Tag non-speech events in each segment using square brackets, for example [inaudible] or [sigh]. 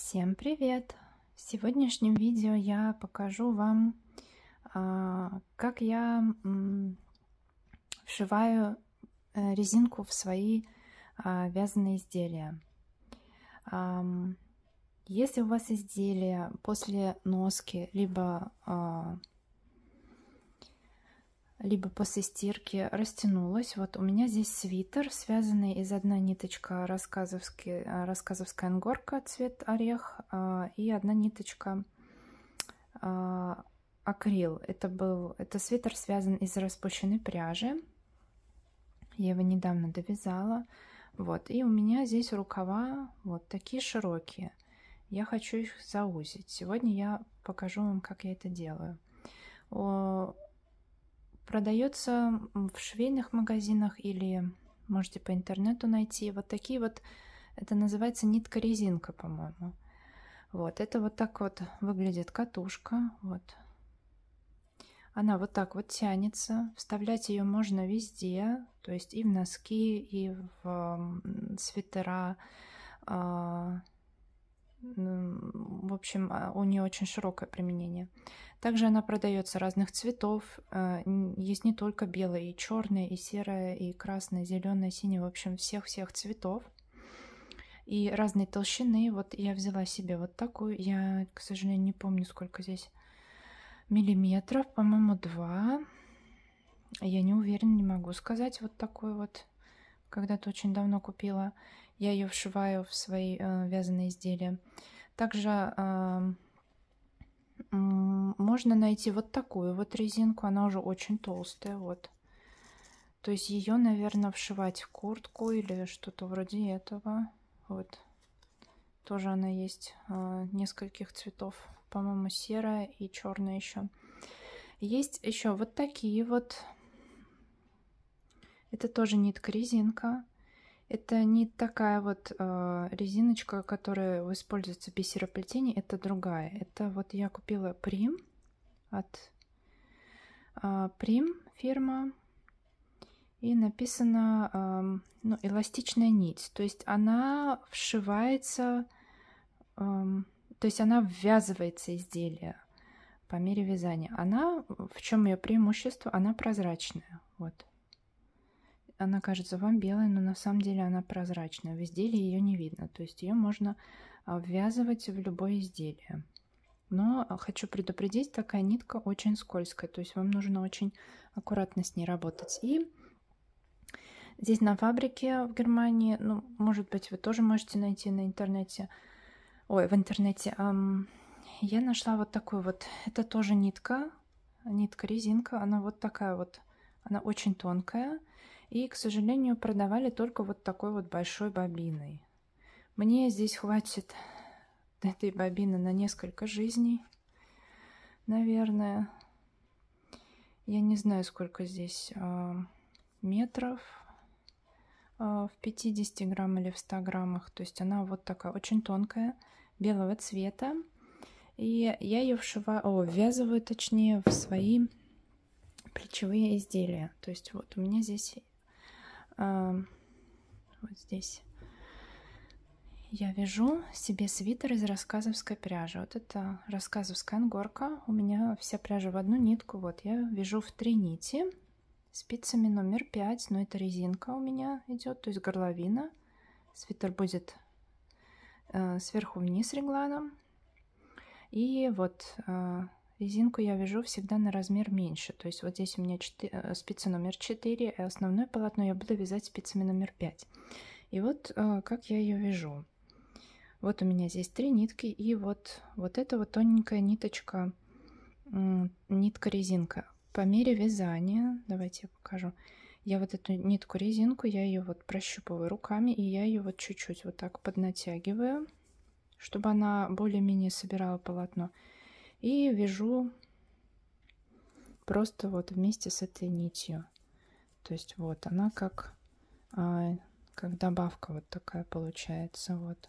Всем привет! В сегодняшнем видео я покажу вам, а, как я вшиваю э, резинку в свои а, вязаные изделия. Если у вас изделия после носки, либо а, либо после стирки растянулась. Вот у меня здесь свитер, связанный из одна ниточка рассказовский, э, рассказовская ангорка, цвет орех, э, и одна ниточка э, акрил. Это был, это свитер связан из распущенной пряжи. Я его недавно довязала. Вот, и у меня здесь рукава вот такие широкие. Я хочу их заузить. Сегодня я покажу вам, как я это делаю Продается в швейных магазинах или можете по интернету найти. Вот такие вот, это называется нитка-резинка, по-моему. Вот, это вот так вот выглядит катушка, вот. Она вот так вот тянется, вставлять ее можно везде, то есть и в носки, и в свитера, а, в общем, а, у нее очень широкое применение. Также она продается разных цветов. Э, есть не только белая, и черная, и серая, и красная, зеленая, синяя. В общем, всех-всех цветов. И разной толщины. Вот я взяла себе вот такую. Я, к сожалению, не помню, сколько здесь миллиметров. По-моему, два. Я не уверена, не могу сказать. Вот такой вот. Когда-то очень давно купила. Я ее вшиваю в свои э, вязаные изделия. Также э, можно найти вот такую вот резинку. Она уже очень толстая. Вот. То есть ее, наверное, вшивать в куртку или что-то вроде этого. Вот. Тоже она есть э, нескольких цветов. По-моему, серая и черная еще. Есть еще вот такие вот. Это тоже нитка-резинка. Это не такая вот э, резиночка, которая используется в бисероплетении, это другая. Это вот я купила Прим от э, а, Прим фирма. И написано э, ну, эластичная нить. То есть она вшивается, э, то есть она ввязывается изделие по мере вязания. Она, в чем ее преимущество, она прозрачная. Вот она кажется вам белой, но на самом деле она прозрачная. В изделии ее не видно, то есть ее можно а, ввязывать в любое изделие. Но а, хочу предупредить, такая нитка очень скользкая, то есть вам нужно очень аккуратно с ней работать. И здесь на фабрике в Германии, ну, может быть, вы тоже можете найти на интернете, ой, в интернете, эм, я нашла вот такую вот, это тоже нитка, нитка-резинка, она вот такая вот, она очень тонкая, и, к сожалению, продавали только вот такой вот большой бобиной. Мне здесь хватит этой бобины на несколько жизней, наверное. Я не знаю, сколько здесь э, метров э, в 50 грамм или в 100 граммах. То есть она вот такая, очень тонкая, белого цвета. И я ее вшиваю, о, ввязываю точнее в свои плечевые изделия. То есть вот у меня здесь вот здесь я вяжу себе свитер из рассказовской пряжи. Вот это рассказовская ангорка. У меня вся пряжа в одну нитку. Вот я вяжу в три нити спицами номер пять. Но это резинка у меня идет, то есть горловина. Свитер будет э, сверху вниз регланом. И вот э, Резинку я вяжу всегда на размер меньше. То есть вот здесь у меня 4, э, спица номер 4, а основное полотно я буду вязать спицами номер 5. И вот э, как я ее вяжу. Вот у меня здесь три нитки, и вот, вот эта вот тоненькая ниточка, нитка-резинка. По мере вязания, давайте я покажу, я вот эту нитку-резинку, я ее вот прощупываю руками, и я ее вот чуть-чуть вот так поднатягиваю, чтобы она более-менее собирала полотно и вяжу просто вот вместе с этой нитью. То есть вот она как, а, как добавка вот такая получается. Вот.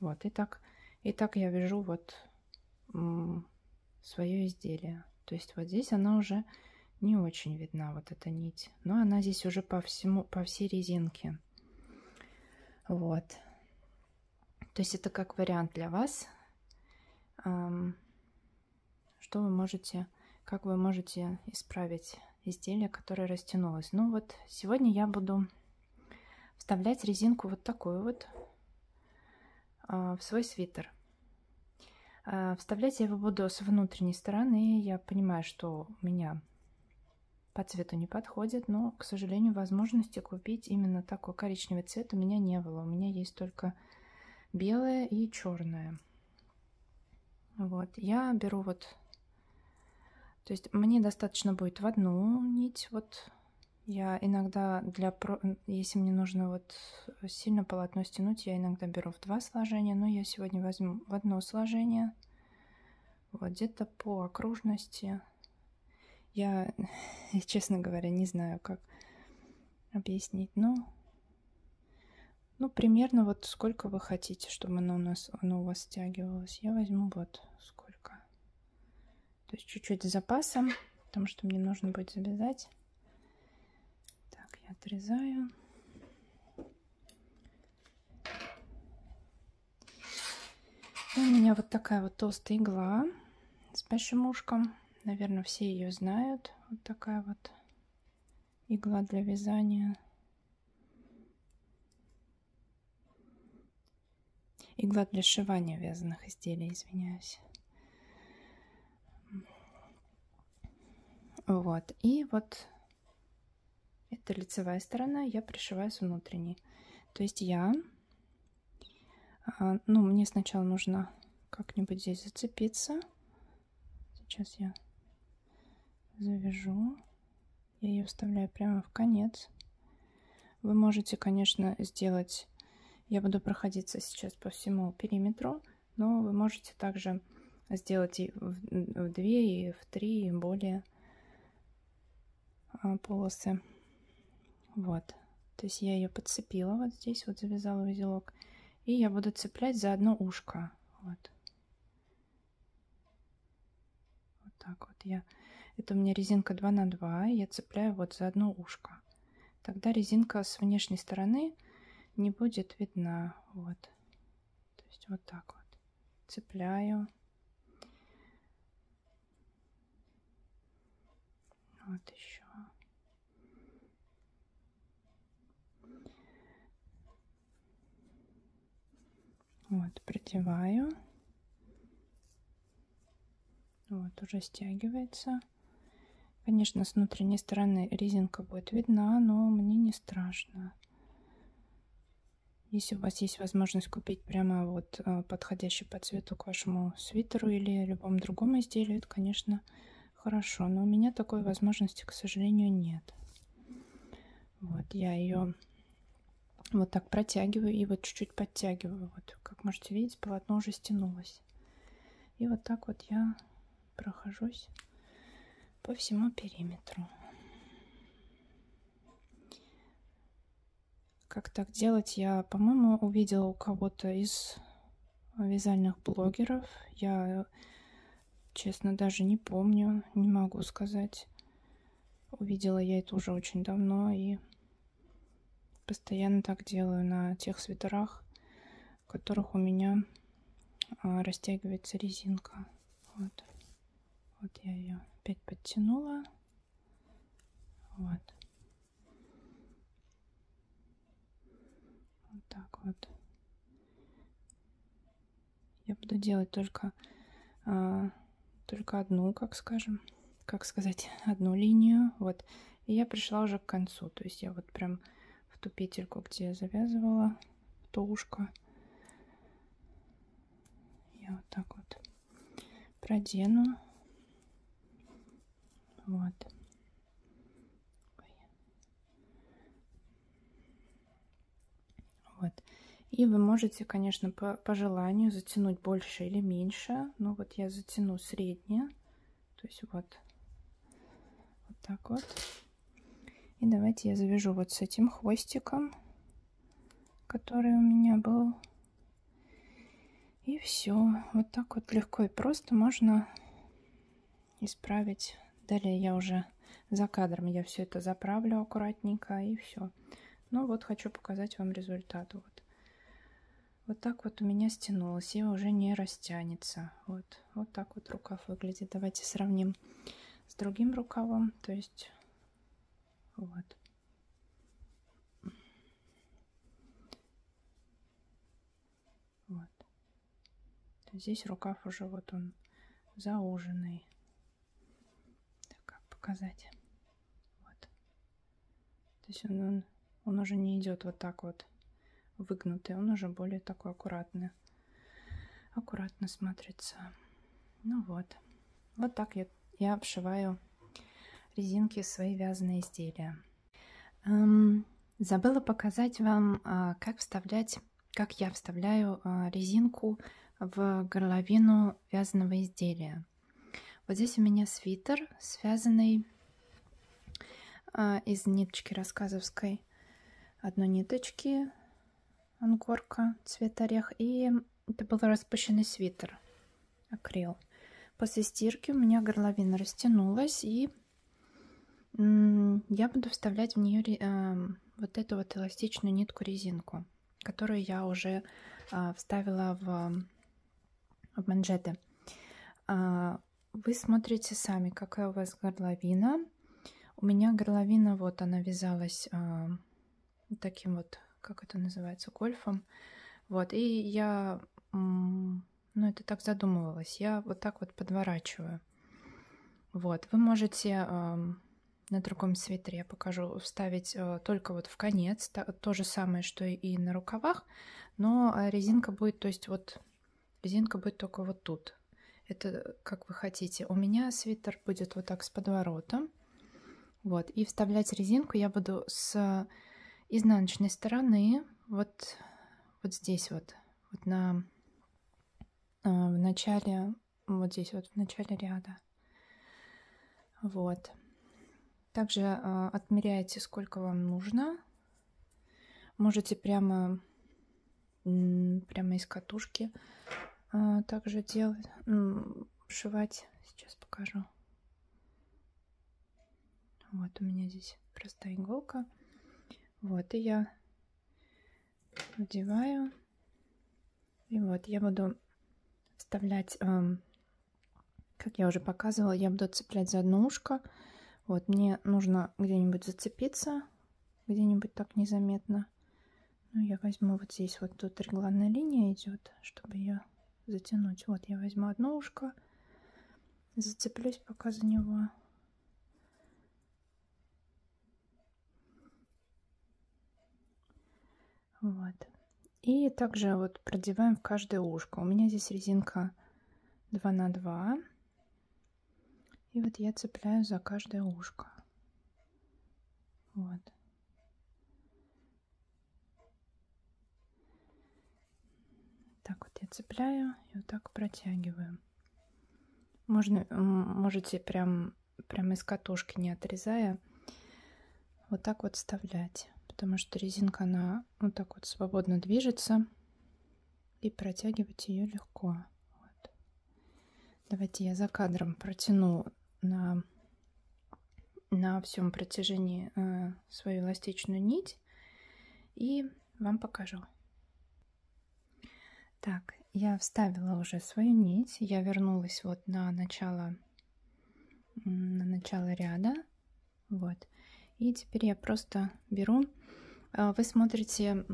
Вот и так, и так я вяжу вот свое изделие. То есть вот здесь она уже не очень видна, вот эта нить. Но она здесь уже по, всему, по всей резинке. Вот. То есть это как вариант для вас что вы можете, как вы можете исправить изделие, которое растянулось. Ну вот, сегодня я буду вставлять резинку вот такую вот а, в свой свитер. А, вставлять я его буду с внутренней стороны. Я понимаю, что у меня по цвету не подходит, но, к сожалению, возможности купить именно такой коричневый цвет у меня не было. У меня есть только белое и черное. Вот, я беру вот, то есть мне достаточно будет в одну нить, вот я иногда для, если мне нужно вот сильно полотно стянуть, я иногда беру в два сложения, но я сегодня возьму в одно сложение, вот где-то по окружности. Я, [laughs] честно говоря, не знаю, как объяснить, но ну, примерно вот сколько вы хотите, чтобы оно у, нас, оно у вас стягивалось. Я возьму вот сколько. То есть чуть-чуть с запасом, потому что мне нужно будет завязать. Так, я отрезаю. И ну, у меня вот такая вот толстая игла с большим ушком. Наверное, все ее знают. Вот такая вот игла для вязания. Игла для сшивания вязаных изделий, извиняюсь. Вот, и вот это лицевая сторона, я пришиваю с внутренней. То есть я, а, ну, мне сначала нужно как-нибудь здесь зацепиться. Сейчас я завяжу. Я ее вставляю прямо в конец. Вы можете, конечно, сделать я буду проходиться сейчас по всему периметру, но вы можете также сделать и в 2, и в 3, и более а, полосы. Вот. То есть я ее подцепила вот здесь, вот завязала узелок. И я буду цеплять за одно ушко. Вот. Вот так вот я... Это у меня резинка 2 на 2, я цепляю вот за одно ушко. Тогда резинка с внешней стороны не будет видна. Вот. То есть вот так вот. Цепляю. Вот еще. Вот, продеваю. Вот, уже стягивается. Конечно, с внутренней стороны резинка будет видна, но мне не страшно. Если у вас есть возможность купить прямо вот э, подходящий по цвету к вашему свитеру или любому другому изделию, это, конечно, хорошо. Но у меня такой возможности, к сожалению, нет. Вот я ее вот так протягиваю и вот чуть-чуть подтягиваю. Вот, как можете видеть, полотно уже стянулось. И вот так вот я прохожусь по всему периметру. Как так делать? Я, по-моему, увидела у кого-то из вязальных блогеров. Я, честно, даже не помню, не могу сказать. Увидела я это уже очень давно и постоянно так делаю на тех свитерах, в которых у меня а, растягивается резинка. Вот, вот я ее опять подтянула. Вот. Я буду делать только, а, только одну, как скажем, как сказать, [laughs] одну линию. Вот. И я пришла уже к концу. То есть я вот прям в ту петельку, где я завязывала, то ушко. Я вот так вот продену. Вот. И вы можете, конечно, по, по желанию затянуть больше или меньше. Но вот я затяну среднее. То есть вот, вот так вот. И давайте я завяжу вот с этим хвостиком, который у меня был. И все. Вот так вот легко и просто можно исправить. Далее я уже за кадром я все это заправлю аккуратненько и все. Ну вот хочу показать вам результат. Вот вот так вот у меня стянулось, и уже не растянется. Вот, вот так вот рукав выглядит. Давайте сравним с другим рукавом. То есть, вот. Вот. Здесь рукав уже вот он зауженный. Так, как показать? Вот. То есть он, он, он уже не идет вот так вот выгнутый, он уже более такой аккуратный. Аккуратно смотрится. Ну вот. Вот так я, я обшиваю резинки свои вязаные изделия. Эм, забыла показать вам, а, как вставлять, как я вставляю а, резинку в горловину вязаного изделия. Вот здесь у меня свитер, связанный а, из ниточки рассказовской одной ниточки ангорка, цвет орех. И это был распущенный свитер, акрил. После стирки у меня горловина растянулась, и я буду вставлять в нее э, вот эту вот эластичную нитку-резинку, которую я уже э, вставила в, в манжеты. Э, вы смотрите сами, какая у вас горловина. У меня горловина, вот она вязалась э, таким вот как это называется, гольфом. Вот, и я, ну, это так задумывалась, я вот так вот подворачиваю. Вот, вы можете на другом свитере я покажу, вставить э, только вот в конец, то же самое, что и на рукавах, но э, резинка будет, то есть вот резинка будет только вот тут. Это как вы хотите. У меня свитер будет вот так с подворотом. Вот, и вставлять резинку я буду с изнаночной стороны, вот, вот здесь вот, вот на, а, в начале, вот здесь вот в начале ряда. Вот. Также э, а, отмеряете, сколько вам нужно. Можете прямо, прямо из катушки э, также делать, э, шивать. Сейчас покажу. Вот у меня здесь простая иголка. Вот, и я надеваю. И вот я буду вставлять, эм, как я уже показывала, я буду цеплять за одно ушко. Вот, мне нужно где-нибудь зацепиться, где-нибудь так незаметно. Ну, я возьму вот здесь, вот тут регланная линия идет, чтобы ее затянуть. Вот, я возьму одно ушко, зацеплюсь пока за него. Вот. И также вот продеваем в каждое ушко. У меня здесь резинка 2 на 2. И вот я цепляю за каждое ушко. Вот. Так вот я цепляю и вот так протягиваю. Можно, можете прям, прям из катушки не отрезая, вот так вот вставлять потому что резинка, она вот так вот свободно движется, и протягивать ее легко. Вот. Давайте я за кадром протяну на, на всем протяжении э, свою эластичную нить и вам покажу. Так, я вставила уже свою нить, я вернулась вот на начало, на начало ряда, вот, и теперь я просто беру. А, вы смотрите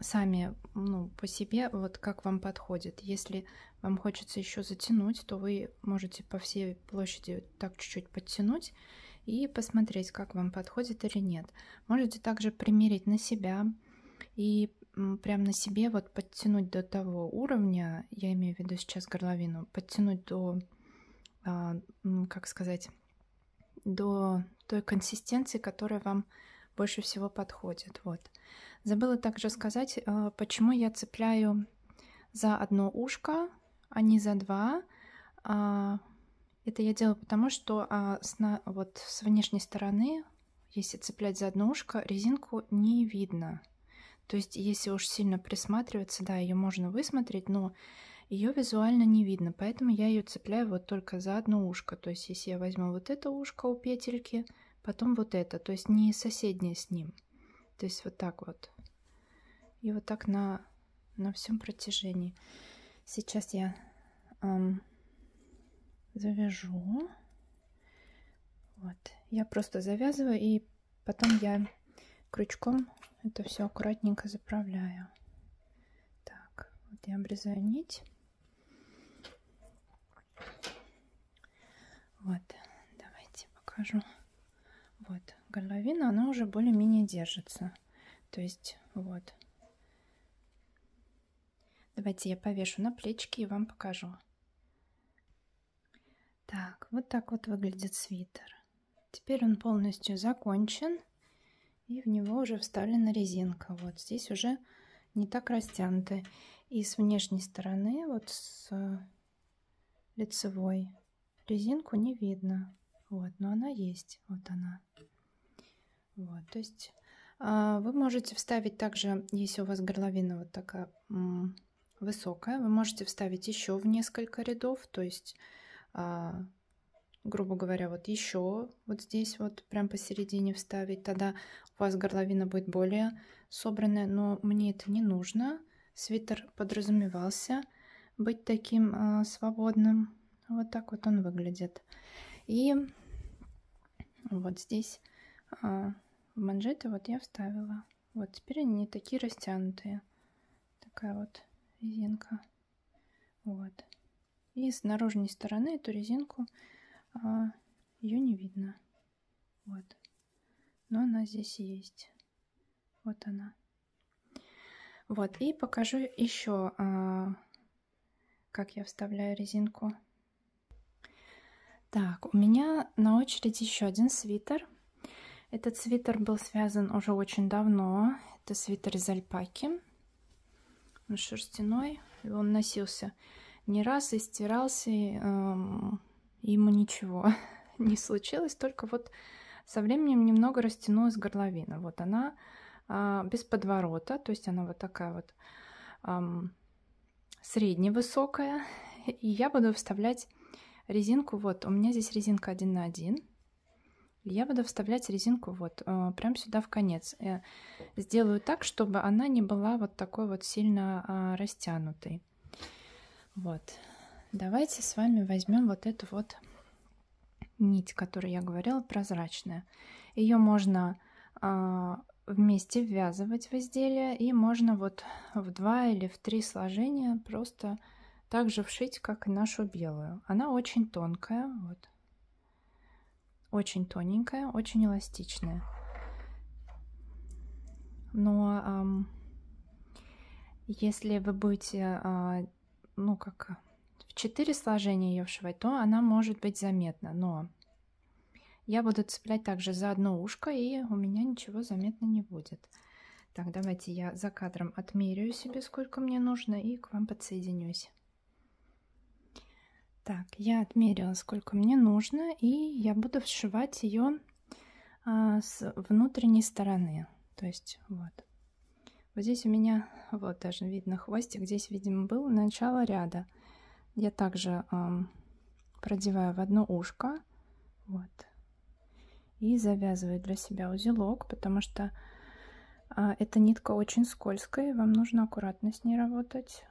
сами ну, по себе, вот как вам подходит. Если вам хочется еще затянуть, то вы можете по всей площади так чуть-чуть подтянуть и посмотреть, как вам подходит или нет. Можете также примерить на себя и прям на себе вот подтянуть до того уровня, я имею в виду сейчас горловину, подтянуть до, а, как сказать, до той консистенции, которая вам больше всего подходит. Вот. Забыла также сказать, э, почему я цепляю за одно ушко, а не за два. А, это я делаю потому, что а, с, вот, с внешней стороны, если цеплять за одно ушко, резинку не видно. То есть, если уж сильно присматриваться, да, ее можно высмотреть, но ее визуально не видно, поэтому я ее цепляю вот только за одно ушко. То есть, если я возьму вот это ушко у петельки, потом вот это, то есть не соседнее с ним. То есть вот так вот. И вот так на, на всем протяжении. Сейчас я эм, завяжу. Вот. Я просто завязываю и потом я крючком это все аккуратненько заправляю. Так, вот я обрезаю нить. Вот, давайте покажу. Вот, горловина, она уже более-менее держится. То есть, вот. Давайте я повешу на плечики и вам покажу. Так, вот так вот выглядит свитер. Теперь он полностью закончен. И в него уже вставлена резинка. Вот здесь уже не так растянуты. И с внешней стороны, вот с лицевой. Резинку не видно, вот, но она есть, вот она. Вот, то есть а, вы можете вставить также, если у вас горловина вот такая высокая, вы можете вставить еще в несколько рядов, то есть, а, грубо говоря, вот еще вот здесь вот прям посередине вставить, тогда у вас горловина будет более собранная, но мне это не нужно. Свитер подразумевался быть таким э, свободным. Вот так вот он выглядит. И вот здесь э, манжеты вот я вставила. Вот теперь они не такие растянутые. Такая вот резинка. Вот. И с наружной стороны эту резинку э, ее не видно. Вот. Но она здесь есть. Вот она. Вот, и покажу еще э, как я вставляю резинку. Так, у меня на очереди еще один свитер. Этот свитер был связан уже очень давно. Это свитер из альпаки. Он шерстяной. И он носился не раз и стирался. И, эм, ему ничего [laughs] не случилось. Только вот со временем немного растянулась горловина. Вот она э, без подворота. То есть она вот такая вот... Эм, средневысокая. И я буду вставлять резинку вот. У меня здесь резинка 1 на 1. Я буду вставлять резинку вот э, прям сюда в конец. Я э, сделаю так, чтобы она не была вот такой вот сильно а, растянутой. Вот. Давайте с вами возьмем вот эту вот нить, которую я говорила, прозрачная. Ее можно а, вместе ввязывать в изделие, и можно вот в два или в три сложения просто так же вшить, как и нашу белую. Она очень тонкая, вот. Очень тоненькая, очень эластичная. Но эм, если вы будете, э, ну как, в четыре сложения ее вшивать, то она может быть заметна. Но я буду цеплять также за одно ушко, и у меня ничего заметно не будет. Так, давайте я за кадром отмеряю себе, сколько мне нужно, и к вам подсоединюсь. Так, я отмерила, сколько мне нужно, и я буду сшивать ее а, с внутренней стороны. То есть вот. Вот здесь у меня, вот даже видно хвостик, здесь, видимо, был начало ряда. Я также а, продеваю в одно ушко. Вот и завязываю для себя узелок, потому что а, эта нитка очень скользкая, и вам нужно аккуратно с ней работать.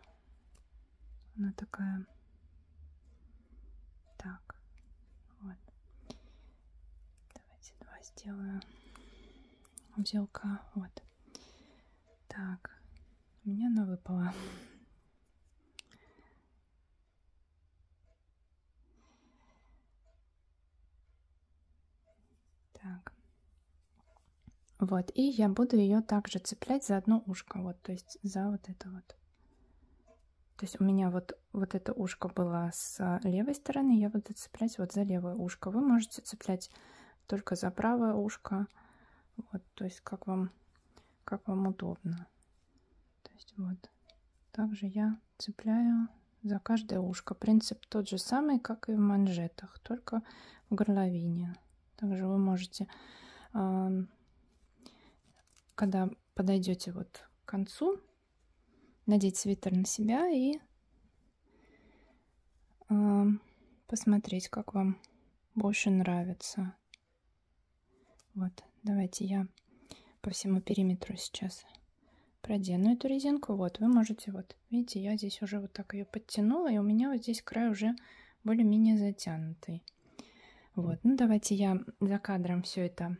Она такая. Так, вот. Давайте два сделаю узелка. Вот. Так, у меня она выпала. Вот, и я буду ее также цеплять за одно ушко, вот, то есть за вот это вот. То есть у меня вот, вот это ушко было с а, левой стороны, я буду цеплять вот за левое ушко. Вы можете цеплять только за правое ушко, вот, то есть как вам, как вам удобно. То есть вот, также я цепляю за каждое ушко. Принцип тот же самый, как и в манжетах, только в горловине. Также вы можете когда подойдете вот к концу, надеть свитер на себя и э, посмотреть, как вам больше нравится. Вот, давайте я по всему периметру сейчас продену эту резинку. Вот, вы можете, вот, видите, я здесь уже вот так ее подтянула, и у меня вот здесь край уже более-менее затянутый. Вот, ну давайте я за кадром все это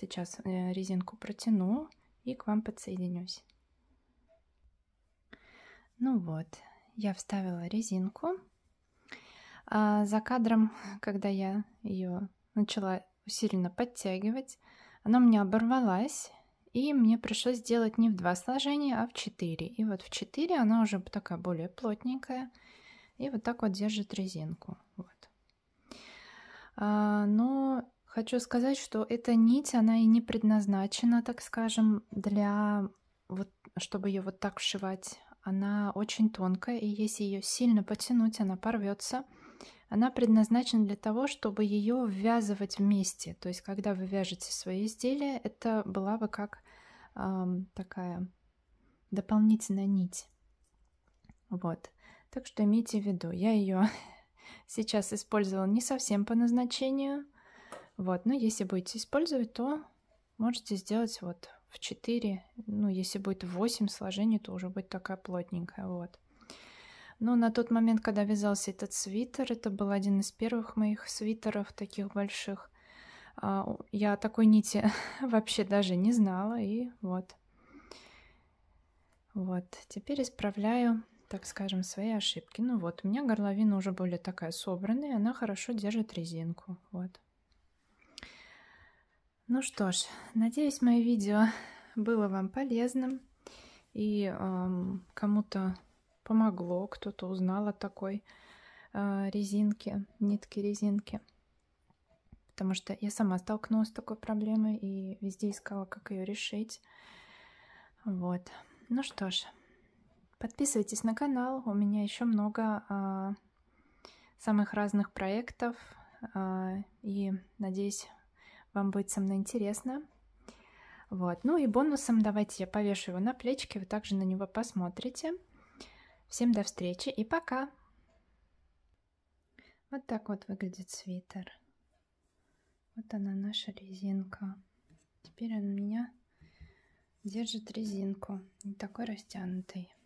Сейчас э, резинку протяну и к вам подсоединюсь. Ну вот, я вставила резинку. А за кадром, [laughs] когда я ее начала усиленно подтягивать, она у меня оборвалась, и мне пришлось сделать не в два сложения, а в четыре. И вот в четыре она уже такая более плотненькая, и вот так вот держит резинку. Вот. А, но Хочу сказать, что эта нить, она и не предназначена, так скажем, для вот, чтобы ее вот так вшивать. Она очень тонкая, и если ее сильно потянуть, она порвется. Она предназначена для того, чтобы ее ввязывать вместе. То есть, когда вы вяжете свои изделия, это была бы как э, такая дополнительная нить. Вот. Так что имейте в виду, я ее [laughs] сейчас использовала не совсем по назначению. Вот, но если будете использовать, то можете сделать вот в 4, ну, если будет 8 сложений, то уже будет такая плотненькая, вот. Но на тот момент, когда вязался этот свитер, это был один из первых моих свитеров таких больших, а, я такой нити [laughs] вообще даже не знала, и вот. Вот, теперь исправляю, так скажем, свои ошибки. Ну вот, у меня горловина уже более такая собранная, она хорошо держит резинку, вот. Ну что ж, надеюсь, мое видео было вам полезным и эм, кому-то помогло, кто-то узнал о такой э, резинке, нитке резинки. Потому что я сама столкнулась с такой проблемой и везде искала, как ее решить. Вот. Ну что ж, подписывайтесь на канал. У меня еще много э, самых разных проектов. Э, и надеюсь вам будет со мной интересно. Вот. Ну и бонусом давайте я повешу его на плечики, вы также на него посмотрите. Всем до встречи и пока! Вот так вот выглядит свитер. Вот она, наша резинка. Теперь он у меня держит резинку, не такой растянутый.